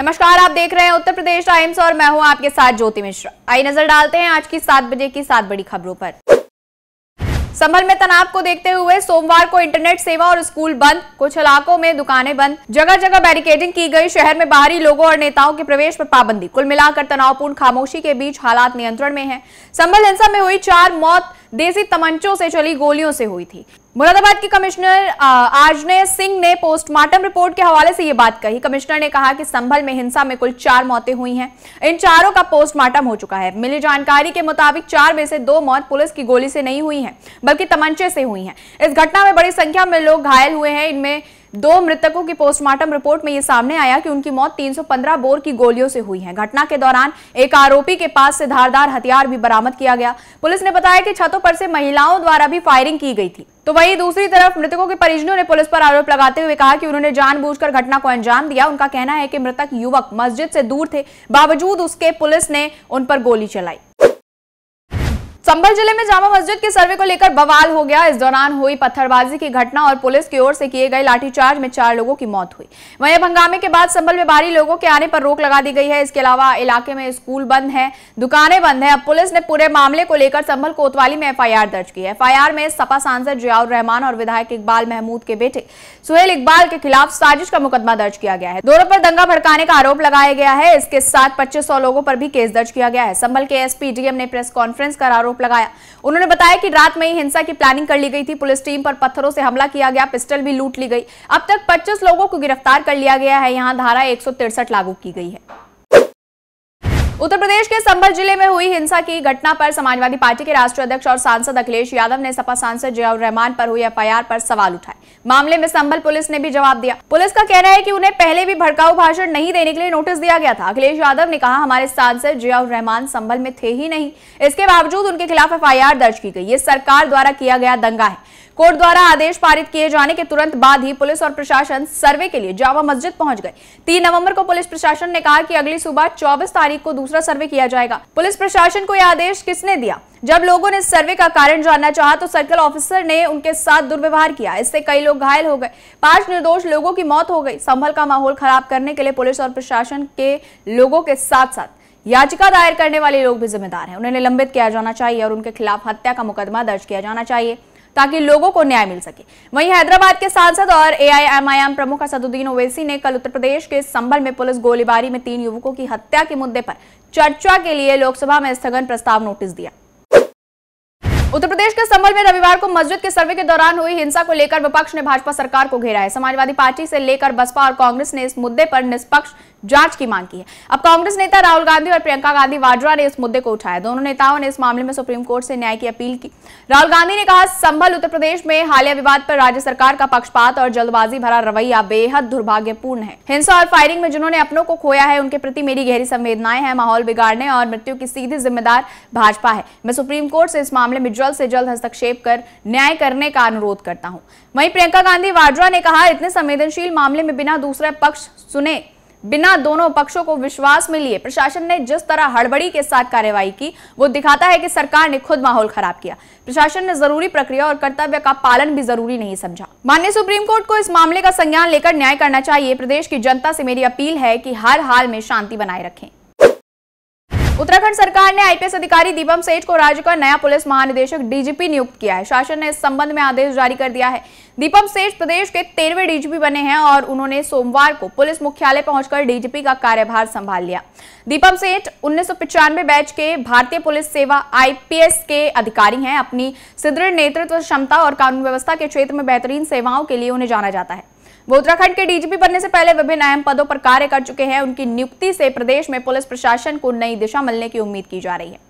नमस्कार आप देख रहे हैं उत्तर प्रदेश टाइम्स और मैं हूं आपके साथ ज्योति मिश्रा आई नजर डालते हैं आज की सात बजे की सात बड़ी खबरों पर संभल में तनाव को देखते हुए सोमवार को इंटरनेट सेवा और स्कूल बंद कुछ इलाकों में दुकानें बंद जगह जगह बैरिकेडिंग की गई शहर में बाहरी लोगों और नेताओं के प्रवेश पर पाबंदी कुल मिलाकर तनावपूर्ण खामोशी के बीच हालात नियंत्रण में है संभल हिंसा में हुई चार मौत देसी तमंचों से चली गोलियों से हुई थी मुरादाबाद के कमिश्नर आजने सिंह ने पोस्टमार्टम रिपोर्ट के हवाले से ये बात कही कमिश्नर ने कहा कि संभल में हिंसा में कुल चार मौतें हुई हैं इन चारों का पोस्टमार्टम हो चुका है मिली जानकारी के मुताबिक चार में से दो मौत पुलिस की गोली से नहीं हुई है बल्कि तमंचे से हुई है इस घटना में बड़ी संख्या में लोग घायल हुए हैं इनमें दो मृतकों की पोस्टमार्टम रिपोर्ट में यह सामने आया कि उनकी मौत 315 बोर की गोलियों से हुई है घटना के दौरान एक आरोपी के पास से धारदार हथियार भी बरामद किया गया पुलिस ने बताया कि छतों पर से महिलाओं द्वारा भी फायरिंग की गई थी तो वहीं दूसरी तरफ मृतकों के परिजनों ने पुलिस पर आरोप लगाते हुए कहा कि उन्होंने जानबूझकर घटना को अंजाम दिया उनका कहना है कि मृतक युवक मस्जिद से दूर थे बावजूद उसके पुलिस ने उन पर गोली चलाई संभल जिले में जामा मस्जिद के सर्वे को लेकर बवाल हो गया इस दौरान हुई पत्थरबाजी की घटना और पुलिस की ओर से किए गए लाठीचार्ज में चार लोगों की मौत हुई वहीं अब हंगामे के बाद संभल में भारी लोगों के आने पर रोक लगा दी गई है इसके अलावा इलाके में स्कूल बंद है दुकानें बंद है अब पुलिस ने पूरे मामले को लेकर संभल कोतवाली में एफ दर्ज की है एफ में सपा सांसद जियाउर रहमान और विधायक इकबाल महमूद के बेटे सुहेल इकबाल के खिलाफ साजिश का मुकदमा दर्ज किया गया है दोनों पर दंगा भड़काने का आरोप लगाया गया है इसके साथ पच्चीस लोगों पर भी केस दर्ज किया गया है संभल के एसपी डीएम ने प्रेस कॉन्फ्रेंस कर आरोप आरोप लगाया उन्होंने बताया कि रात में ही हिंसा की प्लानिंग कर ली गई थी पुलिस टीम पर पत्थरों से हमला किया गया पिस्टल भी लूट ली गई अब तक पच्चीस लोगों को गिरफ्तार कर लिया गया है यहाँ धारा एक लागू की गई है उत्तर प्रदेश के संभल जिले में हुई हिंसा की घटना पर समाजवादी पार्टी के राष्ट्रीय अध्यक्ष और सांसद अखिलेश यादव ने सपा सांसद जियाउर रहमान पर हुई एफआईआर पर सवाल उठाए मामले में संभल पुलिस ने भी जवाब दिया पुलिस का कहना है कि उन्हें पहले भी भड़काऊ भाषण नहीं देने के लिए नोटिस दिया गया था अखिलेश यादव ने कहा हमारे सांसद जियाउर रहमान संभल में थे ही नहीं इसके बावजूद उनके खिलाफ एफ दर्ज की गई ये सरकार द्वारा किया गया दंगा है कोर्ट द्वारा आदेश पारित किए जाने के तुरंत बाद ही पुलिस और प्रशासन सर्वे के लिए जावा मस्जिद पहुंच गए तीन नवंबर को पुलिस प्रशासन ने कहा कि अगली सुबह 24 तारीख को दूसरे दूसरा सर्वे किया जाएगा पुलिस प्रशासन को यह आदेश किसने दिया जब लोगों ने सर्वे का कारण जानना चाहा तो सर्कल ऑफिसर ने उनके साथ दुर्व्यवहार किया इससे कई लोग घायल हो गए पांच निर्दोष लोगों की मौत हो गई संभल का माहौल खराब करने के लिए पुलिस और प्रशासन के लोगों के साथ साथ याचिका दायर करने वाले लोग भी जिम्मेदार हैं उन्हें निलंबित किया जाना चाहिए और उनके खिलाफ हत्या का मुकदमा दर्ज किया जाना चाहिए ताकि लोगों को न्याय मिल सके वहीं हैदराबाद के सांसद और एआईएमआईएम प्रमुख असदुद्दीन ओवैसी ने कल उत्तर प्रदेश के संभल में पुलिस गोलीबारी में तीन युवकों की हत्या के मुद्दे पर चर्चा के लिए लोकसभा में स्थगन प्रस्ताव नोटिस दिया उत्तर प्रदेश के संबल में रविवार को मस्जिद के सर्वे के दौरान हुई हिंसा को लेकर विपक्ष ने भाजपा सरकार को घेरा है समाजवादी पार्टी से लेकर बसपा और कांग्रेस ने इस मुद्दे पर निष्पक्ष जांच की मांग की है अब कांग्रेस नेता राहुल गांधी और प्रियंका गांधी वाड्रा ने इस मुद्दे को उठाया दोनों नेताओं ने इस मामले में सुप्रीम कोर्ट से न्याय की अपील की राहुल गांधी ने कहा संभल उत्तर प्रदेश में हालिया विवाद पर राज्य सरकार का पक्षपात और जल्दबाजी भरा रवैया बेहद दुर्भाग्यपूर्ण है हिंसा और फायरिंग में जिन्होंने अपनों को खोया है उनके प्रति मेरी गहरी संवेदनाएं हैं माहौल बिगाड़ने और मृत्यु की सीधी जिम्मेदार भाजपा है मैं सुप्रीम कोर्ट से इस मामले में जल्द से जल्द हस्तक्षेप कर न्याय करने का अनुरोध करता हूं वहीं प्रियंका गांधी वाड्रा ने कहा इतने संवेदनशील मामले में बिना दूसरा पक्ष सुने बिना दोनों पक्षों को विश्वास में लिए प्रशासन ने जिस तरह हड़बड़ी के साथ कार्यवाही की वो दिखाता है कि सरकार ने खुद माहौल खराब किया प्रशासन ने जरूरी प्रक्रिया और कर्तव्य का पालन भी जरूरी नहीं समझा माननीय सुप्रीम कोर्ट को इस मामले का संज्ञान लेकर न्याय करना चाहिए प्रदेश की जनता से मेरी अपील है कि हर हाल में शांति बनाए रखें उत्तराखंड सरकार ने आईपीएस अधिकारी दीपम सेठ को राज्य का नया पुलिस महानिदेशक डीजीपी नियुक्त किया है शासन ने इस संबंध में आदेश जारी कर दिया है दीपम सेठ प्रदेश के तेरहवे डीजीपी बने हैं और उन्होंने सोमवार को पुलिस मुख्यालय पहुंचकर डीजीपी का कार्यभार संभाल लिया दीपम सेठ उन्नीस बैच के भारतीय पुलिस सेवा आईपीएस के अधिकारी हैं अपनी सुदृढ़ नेतृत्व क्षमता और कानून व्यवस्था के क्षेत्र में बेहतरीन सेवाओं के लिए उन्हें जाना जाता है वो उत्तराखंड के डीजीपी बनने से पहले विभिन्न अहम पदों पर कार्य कर चुके हैं उनकी नियुक्ति से प्रदेश में पुलिस प्रशासन को नई दिशा मिलने की उम्मीद की जा रही है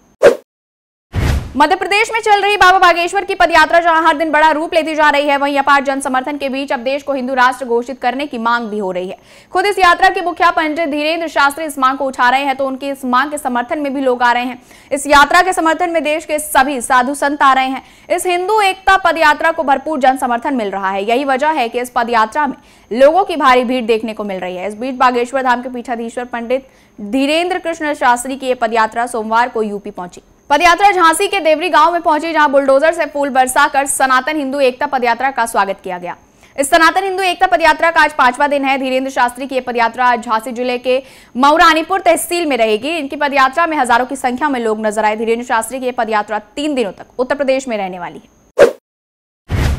मध्य प्रदेश में चल रही बाबा बागेश्वर की पदयात्रा जहां हर दिन बड़ा रूप लेती जा रही है वहीं अपार जन समर्थन के बीच अब देश को हिंदू राष्ट्र घोषित करने की मांग भी हो रही है खुद इस यात्रा के मुखिया पंडित धीरेन्द्र शास्त्री इस मांग को उठा रहे हैं तो उनकी इस मांग के समर्थन में भी लोग आ रहे हैं इस यात्रा के समर्थन में देश के सभी साधु संत आ रहे हैं इस हिंदू एकता पदयात्रा को भरपूर जन समर्थन मिल रहा है यही वजह है कि इस पदयात्रा में लोगों की भारी भीड़ देखने को मिल रही है इस बीच बागेश्वर धाम के पीठाधीश्वर पंडित धीरेन्द्र कृष्ण शास्त्री की यह पदयात्रा सोमवार को यूपी पहुंची पदयात्रा झांसी के देवरी गांव में पहुंची जहां बुलडोजर से फूल बरसाकर सनातन हिंदू एकता पदयात्रा का स्वागत किया गया इस सनातन हिंदू एकता पदयात्रा का आज पांचवा दिन है धीरेन्द्र शास्त्री की यह पदयात्रा आज झांसी जिले के मऊरानीपुर तहसील में रहेगी इनकी पदयात्रा में हजारों की संख्या में लोग नजर आए धीरेन्द्र शास्त्री की यह पदयात्रा तीन दिनों तक उत्तर प्रदेश में रहने वाली है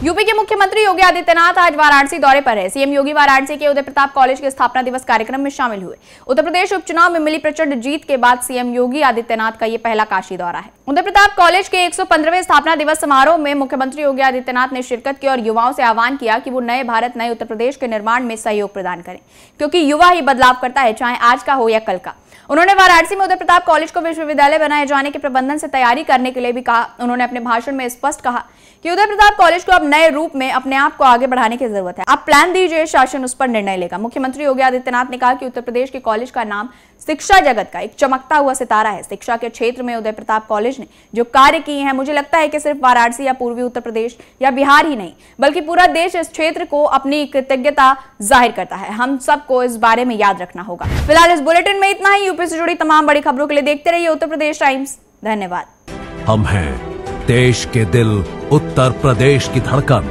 यूपी के मुख्यमंत्री योगी आदित्यनाथ आज वाराणसी दौरे पर है सीएम योगी वाराणसी के उदय प्रताप कॉलेज के स्थापना दिवस कार्यक्रम में शामिल हुए उत्तर प्रदेश उपचुनाव में मिली प्रचंड जीत के बाद सीएम योगी आदित्यनाथ का यह पहला काशी दौरा है उदय प्रताप कॉलेज के एक स्थापना दिवस समारोह में मुख्यमंत्री योगी आदित्यनाथ ने शिरकत की और युवाओं से आह्वान किया कि वो नए भारत नए उत्तर प्रदेश के निर्माण में सहयोग प्रदान करें क्योंकि युवा ही बदलाव करता है चाहे आज का हो या कल का उन्होंने वाराणसी में उदय प्रताप कॉलेज को विश्वविद्यालय बनाए जाने के प्रबंधन से तैयारी करने के लिए भी कहा उन्होंने अपने भाषण में स्पष्ट कहा कि उदय प्रताप कॉलेज को अब नए रूप में अपने आप को आगे बढ़ाने की जरूरत है आप प्लान दीजिए शासन उस पर निर्णय लेगा मुख्यमंत्री योगी आदित्यनाथ ने कहा कि उत्तर प्रदेश के कॉलेज का नाम शिक्षा जगत का एक चमकता हुआ सितारा है शिक्षा के क्षेत्र में उदय प्रताप कॉलेज ने जो कार्य किए हैं मुझे लगता है कि सिर्फ वाराणसी या पूर्वी उत्तर प्रदेश या बिहार ही नहीं बल्कि पूरा देश इस क्षेत्र को अपनी कृतज्ञता जाहिर करता है हम सबको इस बारे में याद रखना होगा फिलहाल इस बुलेटिन में इतना ही यूपी से जुड़ी तमाम बड़ी खबरों के लिए देखते रहिए उत्तर प्रदेश टाइम्स धन्यवाद हम हैं देश के दिल उत्तर प्रदेश की धड़कन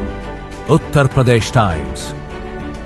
उत्तर प्रदेश टाइम्स